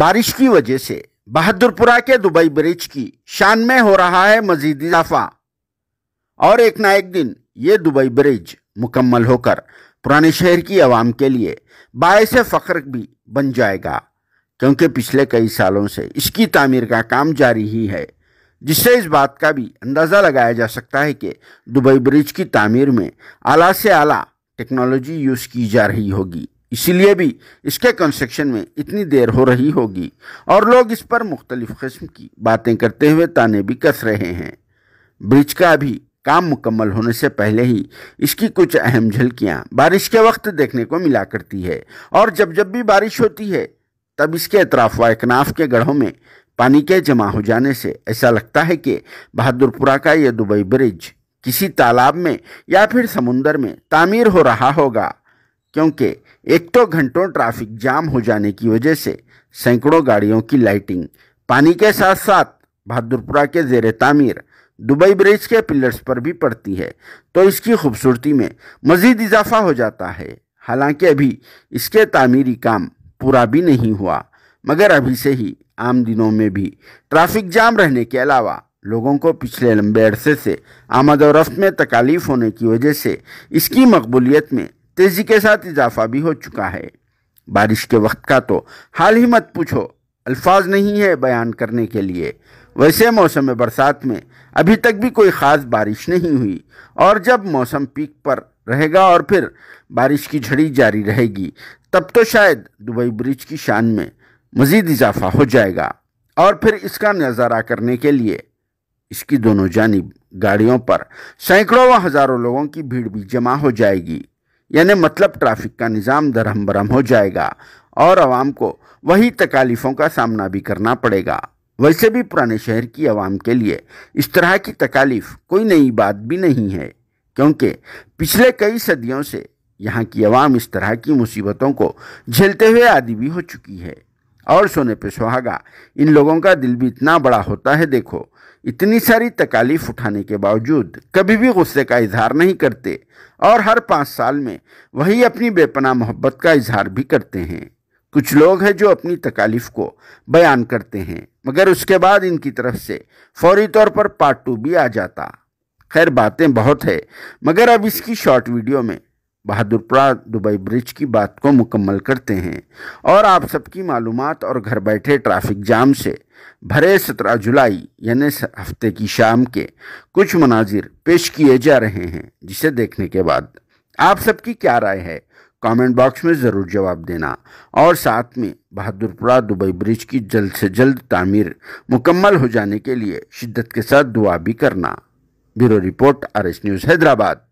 बारिश की वजह से बहादुरपुरा के दुबई ब्रिज की शान में हो रहा है मजीद इजाफा और एक ना एक दिन ये दुबई ब्रिज मुकम्मल होकर पुराने शहर की आवाम के लिए बायस फ़ख्र भी बन जाएगा क्योंकि पिछले कई सालों से इसकी तामीर का काम जारी ही है जिससे इस बात का भी अंदाज़ा लगाया जा सकता है कि दुबई ब्रिज की तामीर में आला से आला टेक्नोलॉजी यूज़ की जा रही होगी इसीलिए भी इसके कंस्ट्रक्शन में इतनी देर हो रही होगी और लोग इस पर मुख्तलिफ़ किस्म की बातें करते हुए ताने भी कस रहे हैं ब्रिज का भी काम मुकम्मल होने से पहले ही इसकी कुछ अहम झलकियाँ बारिश के वक्त देखने को मिला करती है और जब जब भी बारिश होती है तब इसके अतराफ व अकनाफ के गढ़ों में पानी के जमा हो जाने से ऐसा लगता है कि बहादुरपुरा का यह दुबई ब्रिज किसी तालाब में या फिर समुंदर में तामीर हो रहा होगा क्योंकि एक तो घंटों ट्रैफिक जाम हो जाने की वजह से सैकड़ों गाड़ियों की लाइटिंग पानी के साथ साथ बहादुरपुरा के जेर तामीर दुबई ब्रिज के पिलर्स पर भी पड़ती है तो इसकी खूबसूरती में मज़ीद इजाफा हो जाता है हालांकि अभी इसके तामीरी काम पूरा भी नहीं हुआ मगर अभी से ही आम दिनों में भी ट्रैफिक जाम रहने के अलावा लोगों को पिछले लंबे अरसे से आमद और रफ्त में तकालीफ होने की वजह से इसकी मकबूलियत में तेज़ी के साथ इजाफा भी हो चुका है बारिश के वक्त का तो हाल ही मत पूछो अल्फाज नहीं है बयान करने के लिए वैसे मौसम बरसात में अभी तक भी कोई ख़ास बारिश नहीं हुई और जब मौसम पीक पर रहेगा और फिर बारिश की झड़ी जारी रहेगी तब तो शायद दुबई ब्रिज की शान में मज़ीद इजाफा हो जाएगा और फिर इसका नज़ारा करने के लिए इसकी दोनों जानब गाड़ियों पर सैकड़ों व हज़ारों लोगों की भीड़ भी जमा हो जाएगी यानी मतलब ट्रैफिक का निज़ाम दरहम बरहम हो जाएगा और आवाम को वही तकालीफ़ों का सामना भी करना पड़ेगा वैसे भी पुराने शहर की आवाम के लिए इस तरह की तकालीफ कोई नई बात भी नहीं है क्योंकि पिछले कई सदियों से यहाँ की आवाम इस तरह की मुसीबतों को झेलते हुए आदि भी हो चुकी है और सोने पे सुहागा इन लोगों का दिल भी इतना बड़ा होता है देखो इतनी सारी तकालीफ उठाने के बावजूद कभी भी गुस्से का इजहार नहीं करते और हर पाँच साल में वही अपनी बेपना मोहब्बत का इजहार भी करते हैं कुछ लोग हैं जो अपनी तकालीफ को बयान करते हैं मगर उसके बाद इनकी तरफ से फौरी तौर पर पार्ट टू भी आ जाता खैर बातें बहुत है मगर अब इसकी शॉर्ट वीडियो में बहादुरपुरा दुबई ब्रिज की बात को मुकम्मल करते हैं और आप सबकी मालूम और घर बैठे ट्रैफिक जाम से भरे सत्रह जुलाई यानी हफ्ते की शाम के कुछ मनाजिर पेश किए जा रहे हैं जिसे देखने के बाद आप सबकी क्या राय है कमेंट बॉक्स में ज़रूर जवाब देना और साथ में बहादुरपुरा दुबई ब्रिज की जल्द से जल्द तामीर मुकम्मल हो जाने के लिए शिद्दत के साथ दुआ भी करना bureau report R news Hyderabad